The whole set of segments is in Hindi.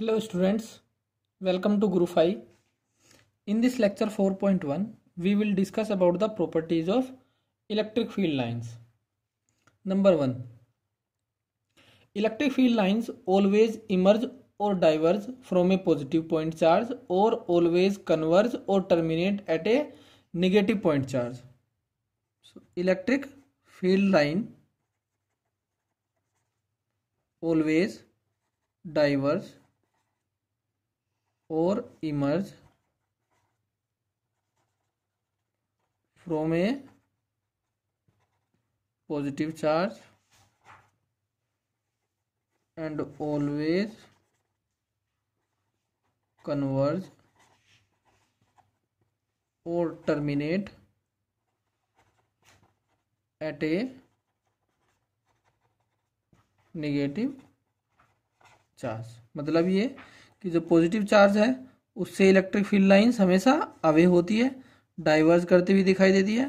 Hello students, welcome to Group 5. In this lecture 4.1, we will discuss about the properties of electric field lines. Number 1. Electric field lines always emerge or diverge from a positive point charge or always converge or terminate at a negative point charge. So electric field line always diverge or emerge from a positive charge and always converge or terminate at a negative charge मतलब ये कि जो पॉजिटिव चार्ज है उससे इलेक्ट्रिक फील्ड लाइंस हमेशा अवे होती है डाइवर्ज करती हुई दिखाई देती है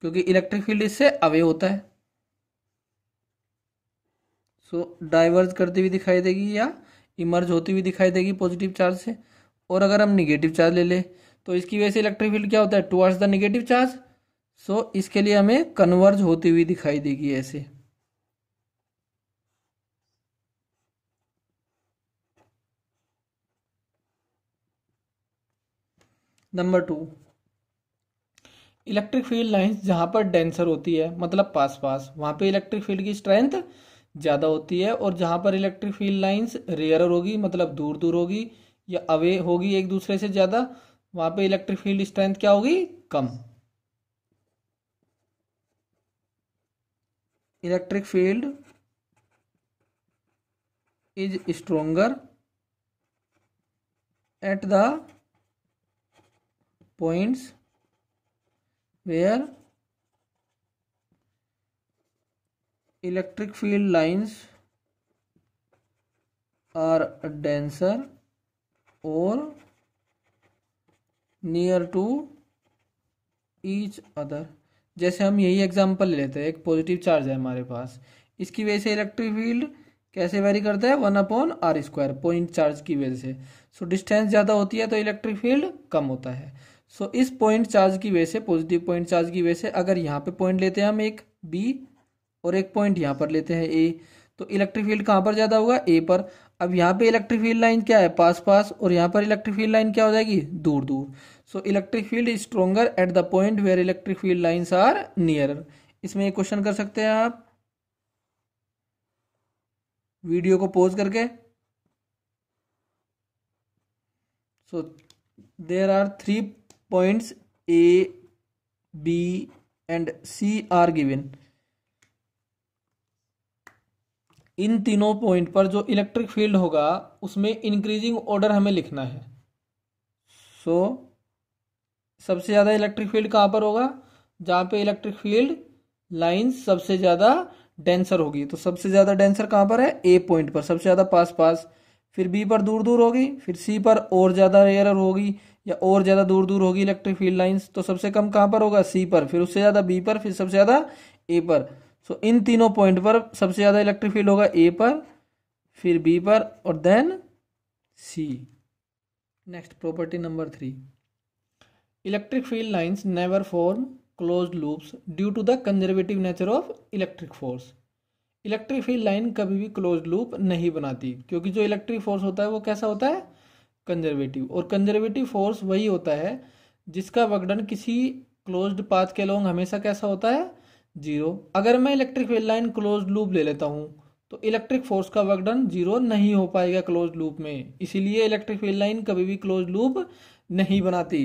क्योंकि इलेक्ट्रिक फील्ड इससे अवे होता है सो डाइवर्स डाइवर्ज करती हुई दिखाई देगी या इमर्ज होती हुई दिखाई देगी पॉजिटिव चार्ज से और अगर हम निगेटिव चार्ज ले लें तो इसकी वजह से इलेक्ट्रिक फील्ड क्या होता है towards the negative charge so इसके लिए हमें कन्वर्ज होती हुई दिखाई देगी ऐसे number two electric field lines जहाँ पर डेंसर होती है मतलब पास पास वहाँ पे इलेक्ट्रिक फील्ड की स्ट्रेंथ ज़्यादा होती है और जहाँ पर इलेक्ट्रिक फील्ड लाइंस रेयर होगी मतलब दूर दूर होगी या अवे होगी एक दूसरे से ज़्यादा वहाँ पे इलेक्ट्रिक फील्ड स्ट्रेंथ क्या होगी कम electric field is stronger at the points where electric field lines are denser or near to each other जैसे हम यही एग्जाम्पल लेते हैं एक पॉजिटिव चार्ज है हमारे पास इसकी वजह से इलेक्ट्रिक फील्ड कैसे वेरी करता है one upon r square point charge की वजह से सो डिस्टेंस ज़्यादा होती है तो इलेक्ट्रिक फील्ड कम होता है सो so, इस पॉइंट चार्ज की वजह से पॉजिटिव पॉइंट चार्ज की वजह से अगर यहाँ पे पॉइंट लेते हैं हम एक बी और एक पॉइंट यहाँ पर लेते हैं ए तो इलेक्ट्रिक फील्ड कहाँ पर ज़्यादा होगा ए पर अब यहाँ पे इलेक्ट्रिक फील्ड लाइन क्या है पास पास और यहाँ पर इलेक्ट्रिक फील्ड लाइन क्या हो जाएगी दूर दूर so electric field is stronger at the point where electric field lines are near इसमें एक क्वेश्चन कर सकते हैं आप वीडियो को पोज करके so there are three points A, B and C are given. इन तीनों पॉइंट पर जो इलेक्ट्रिक फील्ड होगा उसमें इंक्रीजिंग ऑर्डर हमें लिखना है सो so, सबसे ज़्यादा इलेक्ट्रिक फील्ड कहां पर होगा जहां पे इलेक्ट्रिक फील्ड लाइंस सबसे ज़्यादा डेंसर होगी तो सबसे ज़्यादा डेंसर कहां पर है ए पॉइंट पर सबसे ज़्यादा पास पास फिर बी पर दूर दूर होगी फिर सी पर और ज़्यादा रेयर होगी या और ज़्यादा दूर दूर होगी इलेक्ट्रिक फील्ड लाइन्स तो सबसे कम कहाँ पर होगा सी पर फिर उससे ज़्यादा बी पर फिर सबसे ज़्यादा ए पर सो so, इन तीनों पॉइंट पर सबसे ज़्यादा इलेक्ट्रिक फील्ड होगा ए पर फिर बी पर और then C next property number three electric field lines never form close loops due to the conservative nature of electric force electric field line कभी भी क्लोज लूप नहीं बनाती क्योंकि जो इलेक्ट्रिक फोर्स होता है वो कैसा होता है कंजर्वेटिव और कंजर्वेटिव फोर्स वही होता है जिसका वगडन किसी क्लोज्ड पाथ के लोग हमेशा कैसा होता है जीरो अगर मैं electric field line close loop ले लेता हूँ तो इलेक्ट्रिक फोर्स का वर्कडन जीरो नहीं हो पाएगा क्लोज लूप में इसीलिए इलेक्ट्रिक फील्ड लाइन कभी भी क्लोज लूप नहीं बनाती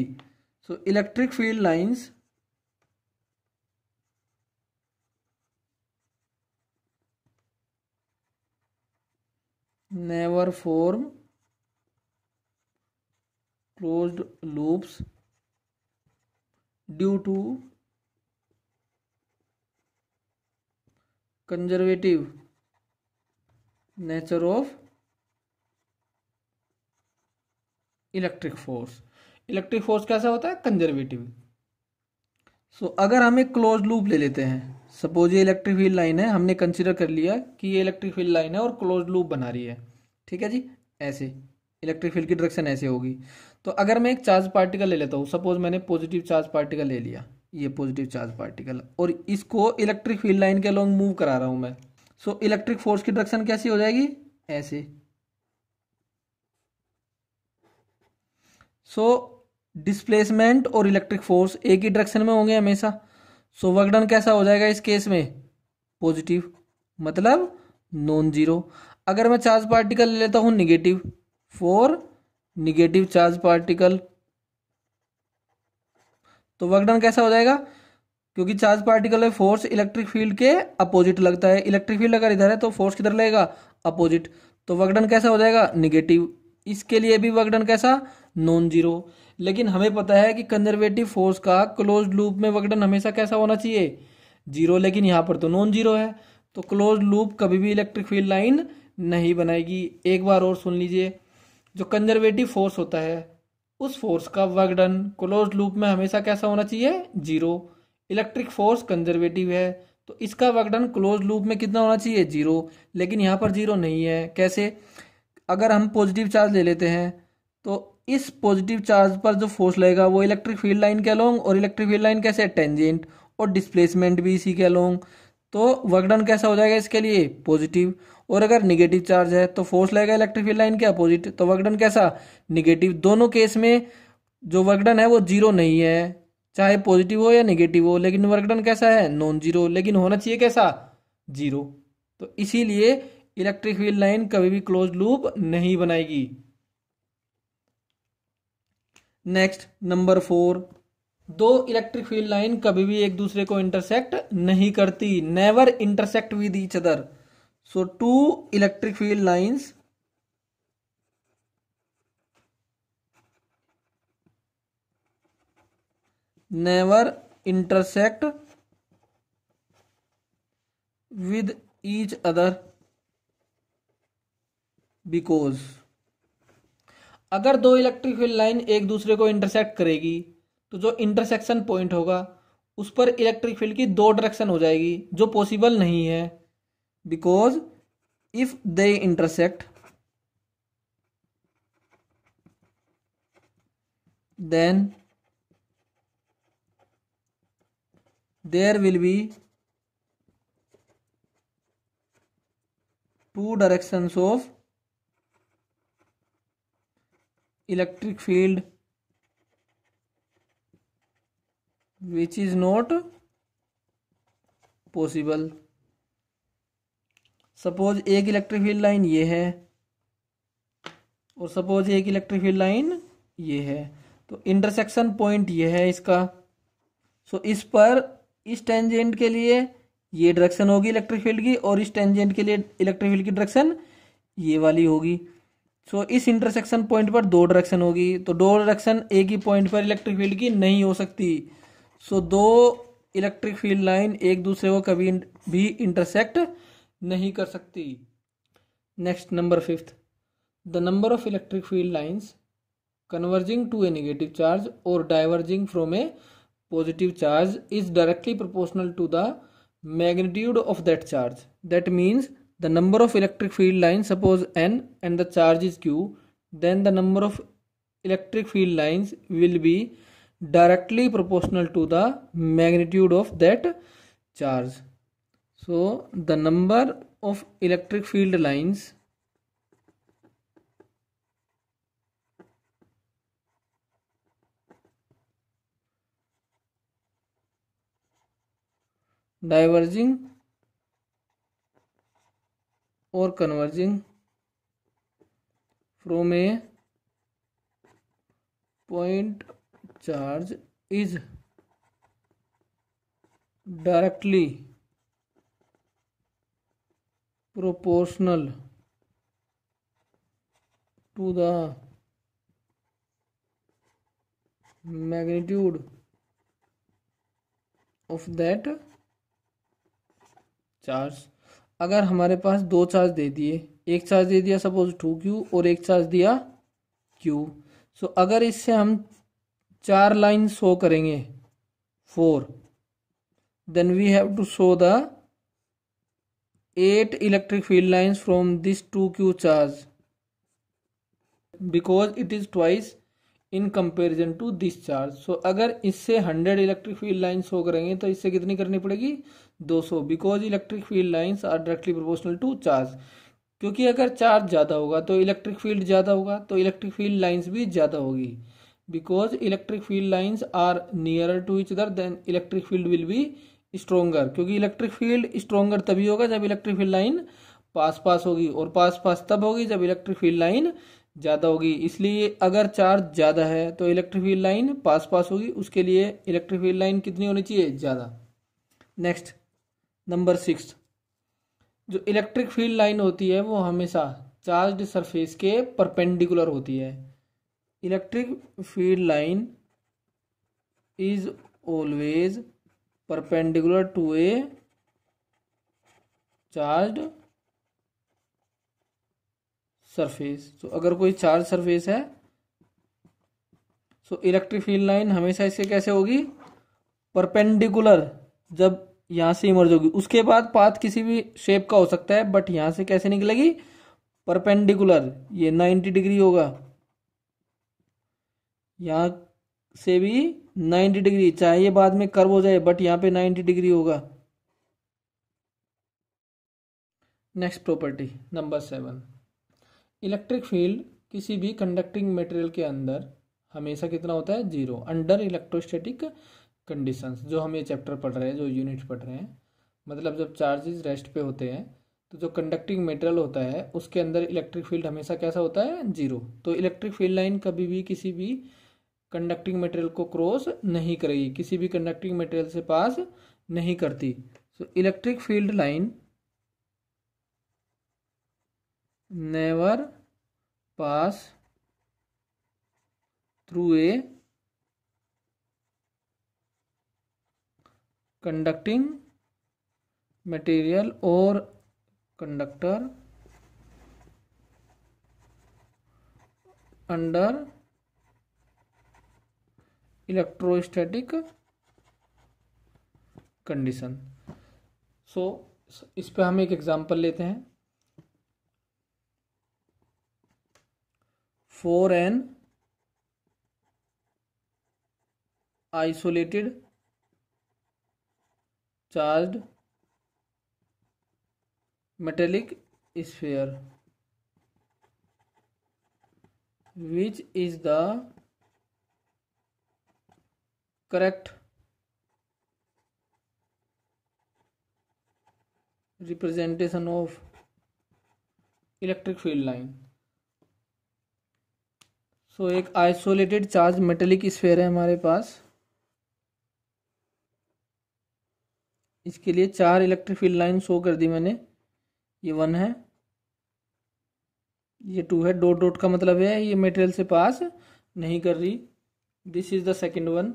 so electric field lines never form closed loops due to conservative nature of electric force electric force कैसा होता है conservative सो so, अगर हम एक क्लोज लूप ले लेते हैं सपोज ये इलेक्ट्रिक फील्ड लाइन है हमने कंसिडर कर लिया कि ये इलेक्ट्रिक फील्ड लाइन है और क्लोज लूप बना रही है ठीक है जी ऐसे इलेक्ट्रिक फील्ड की डायरेक्शन ऐसे होगी तो अगर मैं एक चार्ज पार्टिकल ले लेता हूँ सपोज मैंने पॉजिटिव चार्ज पार्टिकल ले लिया ये पॉजिटिव चार्ज पार्टिकल और इसको इलेक्ट्रिक फील्ड लाइन के अलॉन्ग मूव करा रहा हूँ मैं सो इलेक्ट्रिक फोर्स की डायरेक्शन कैसी हो जाएगी ऐसे सो डिस्प्लेसमेंट और इलेक्ट्रिक फोर्स एक ही डायरेक्शन में होंगे हमेशा सो वर्क डन कैसा हो जाएगा इस केस में पॉजिटिव मतलब नॉन जीरो अगर मैं चार्ज पार्टिकल ले लेता हूँ negative for negative charge particle तो वर्क डन कैसा हो जाएगा क्योंकि चार्ज पार्टिकल में फोर्स इलेक्ट्रिक फील्ड के अपोजिट लगता है इलेक्ट्रिक फील्ड अगर इधर है तो फोर्स किधर लगेगा अपोजिट तो वर्क डन कैसा हो जाएगा निगेटिव इसके लिए भी वर्क डन कैसा नॉन जीरो लेकिन हमें पता है कि कंजर्वेटिव फोर्स का क्लोज लूप में वर्क डन हमेशा कैसा होना चाहिए जीरो लेकिन यहाँ पर तो नॉन जीरो है तो क्लोज लूप कभी भी इलेक्ट्रिक फील्ड लाइन नहीं बनाएगी एक बार और सुन लीजिए जो कंजर्वेटिव फोर्स होता है उस फोर्स का वर्कडन क्लोज लूप में हमेशा कैसा होना चाहिए जीरो इलेक्ट्रिक फोर्स कंजर्वेटिव है तो इसका वर्क क्लोज लूप में कितना होना चाहिए जीरो लेकिन यहाँ पर जीरो नहीं है कैसे अगर हम पॉजिटिव चार्ज ले लेते हैं तो इस पॉजिटिव चार्ज पर जो फोर्स लगेगा वो इलेक्ट्रिक फील्ड लाइन के अलोंग और इलेक्ट्रिक फील्ड लाइन कैसे टेंजेंट और डिस्प्लेसमेंट भी इसी के अलोंग तो वर्क डन कैसा हो जाएगा इसके लिए पॉजिटिव और अगर निगेटिव चार्ज है तो फोर्स लगेगा इलेक्ट्रिक फील्ड लाइन के अपोजिट तो वर्क डन कैसा निगेटिव दोनों केस में जो वर्क डन है वो जीरो नहीं है चाहे पॉजिटिव हो या निगेटिव हो लेकिन वर्क डन कैसा है नॉन जीरो लेकिन होना चाहिए कैसा जीरो तो इसीलिए इलेक्ट्रिक फील्ड लाइन कभी भी क्लोज लूप नहीं बनाएगी नेक्स्ट नंबर फोर दो इलेक्ट्रिक फील्ड लाइन कभी भी एक दूसरे को इंटरसेक्ट नहीं करती never intersect with each other so two electric field lines never intersect with each other because अगर दो इलेक्ट्रिक फील्ड लाइन एक दूसरे को इंटरसेक्ट करेगी तो जो इंटरसेक्शन पॉइंट होगा उस पर इलेक्ट्रिक फील्ड की दो डायरेक्शन हो जाएगी जो पॉसिबल नहीं है because if they intersect then there will be two direction of electric field which is not possible suppose एक इलेक्ट्रिक फील्ड लाइन ये है और सपोज एक इलेक्ट्रिक फील्ड लाइन ये है तो इंटरसेक्शन पॉइंट ये है इसका सो so, इस पर इस टेंजेंट के लिए ये डायरेक्शन होगी इलेक्ट्रिक फील्ड की और इस टेंजेंट के लिए इलेक्ट्रिक फील्ड की डायरेक्शन ये वाली होगी सो so, इस इंटरसेक्शन पॉइंट पर दो डायरेक्शन होगी तो दो डायरेक्शन एक ही पॉइंट पर इलेक्ट्रिक फील्ड की नहीं हो सकती सो so, दो इलेक्ट्रिक फील्ड लाइन एक दूसरे को कभी भी इंटरसेक्ट नहीं कर सकती next number fifth the number of electric field lines converging to a negative charge और diverging from a positive charge is directly proportional to the magnitude of that charge that means the number of electric field lines suppose n and the charge is q then the number of electric field lines will be directly proportional to the magnitude of that charge. So the number of electric field lines diverging or converging from a point charge is directly proportional to the magnitude of that charge अगर हमारे पास दो चार्ज दे दिए एक चार्ज दे दिया सपोज टू क्यू और एक चार्ज दिया क्यू सो so, अगर इससे हम चार लाइन शो करेंगे four then we have to show the eight electric field lines from this two q charge because it is twice in comparison to this charge so अगर इससे hundred electric field lines show करेंगे तो इससे कितनी करनी पड़ेगी दो सौ because electric field lines are directly proportional to charge क्योंकि अगर चार्ज ज्यादा होगा तो इलेक्ट्रिक फील्ड ज्यादा होगा तो इलेक्ट्रिक फील्ड लाइन्स भी ज्यादा होगी because electric field lines are near to each other then electric field will be stronger क्योंकि इलेक्ट्रिक फील्ड स्ट्रोंगर तभी होगा जब इलेक्ट्रिक फील्ड लाइन पास पास होगी और पास पास तब होगी जब इलेक्ट्रिक फील्ड लाइन ज़्यादा होगी इसलिए अगर चार्ज ज़्यादा है तो इलेक्ट्रिक फील्ड लाइन पास पास होगी उसके लिए इलेक्ट्रिक फील्ड लाइन कितनी होनी चाहिए ज़्यादा नेक्स्ट नंबर सिक्स जो इलेक्ट्रिक फील्ड लाइन होती है वो हमेशा चार्ज सरफेस के परपेंडिकुलर होती है electric field line is always perpendicular to a charge surface तो अगर कोई चार्ज सरफेस है सो तो इलेक्ट्रिक फील्ड लाइन हमेशा इससे कैसे होगी परपेंडिकुलर जब यहां से इमर्ज होगी उसके बाद पाथ किसी भी शेप का हो सकता है बट यहां से कैसे निकलेगी परपेंडिकुलर ये 90 डिग्री होगा यहाँ से भी 90 डिग्री चाहे ये बाद में कर्व हो जाए बट यहाँ पे 90 डिग्री होगा next property number seven electric field किसी भी कंडक्टिंग मटेरियल के अंदर हमेशा कितना होता है जीरो अंडर इलेक्ट्रोस्टैटिक कंडीशंस जो हम ये चैप्टर पढ़ रहे हैं जो यूनिट पढ़ रहे हैं मतलब जब चार्जेस रेस्ट पे होते हैं तो जो कंडक्टिंग मटेरियल होता है उसके अंदर इलेक्ट्रिक फील्ड हमेशा कैसा होता है जीरो तो इलेक्ट्रिक फील्ड लाइन कभी भी किसी भी कंडक्टिंग मटेरियल को क्रॉस नहीं करेगी किसी भी कंडक्टिंग मटेरियल से पास नहीं करती so electric field line never pass through a conducting material और conductor under electrostatic condition so इस पे हम एक एग्जांपल लेते हैं for an isolated charged metallic sphere which is the correct representation of electric field line so so, एक आइसोलेटेड चार्ज मेटेलिक स्फेयर है हमारे पास इसके लिए चार इलेक्ट्रिक फील्ड लाइन शो कर दी मैंने ये वन है ये टू है डॉट डॉट का मतलब है ये मेटेरियल से पास नहीं कर रही this is the second one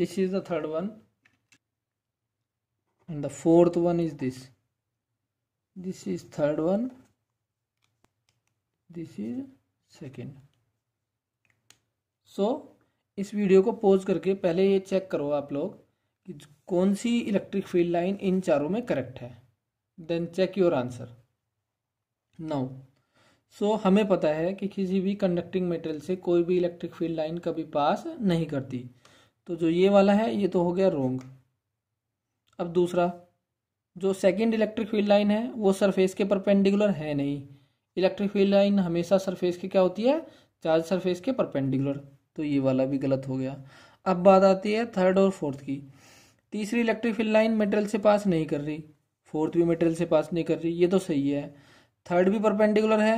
this is the third one and the fourth one is this this is third one this is second so so, इस वीडियो को पॉज करके पहले ये चेक करो आप लोग कि कौन सी इलेक्ट्रिक फील्ड लाइन इन चारों में करेक्ट है then check your answer now so हमें पता है कि किसी भी कंडक्टिंग मेटेरियल से कोई भी इलेक्ट्रिक फील्ड लाइन कभी पास नहीं करती तो जो ये वाला है ये तो हो गया रोंग अब दूसरा जो सेकंड इलेक्ट्रिक फील्ड लाइन है वो सरफेस के परपेंडिकुलर है नहीं इलेक्ट्रिक फील्ड लाइन हमेशा सरफेस के क्या होती है चार्ज सरफेस के परपेंडिकुलर तो ये वाला भी गलत हो गया अब बात आती है थर्ड और फोर्थ की तीसरी इलेक्ट्रिक फील्ड लाइन मेटेरियल से पास नहीं कर रही फोर्थ भी मेटेरियल से पास नहीं कर रही ये तो सही है थर्ड भी परपेंडिकुलर है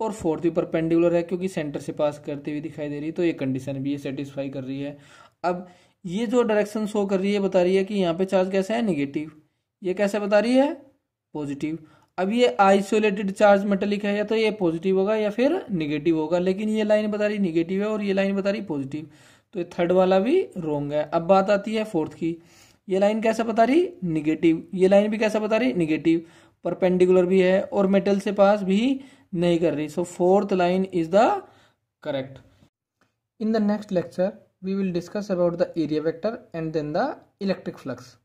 और फोर्थ भी परपेंडिकुलर है क्योंकि सेंटर से पास करती हुई दिखाई दे रही है तो ये कंडीशन भी ये सेटिस्फाई कर रही है अब ये जो डायरेक्शन शो कर रही है बता रही है कि यहाँ पे चार्ज कैसे है निगेटिव ये कैसे बता रही है पॉजिटिव अब ये आइसोलेटेड चार्ज मेटेलिक है या तो ये पॉजिटिव होगा या फिर निगेटिव होगा लेकिन ये लाइन बता रही निगेटिव है और ये लाइन बता रही पॉजिटिव तो ये थर्ड वाला भी रोंग है अब बात आती है फोर्थ की ये लाइन कैसे बता रही निगेटिव ये लाइन भी कैसे बता रही निगेटिव परपेंडिकुलर भी है और मेटल से पास भी नहीं कर रही so fourth line is the correct in the next lecture we will discuss about the area vector and then the electric flux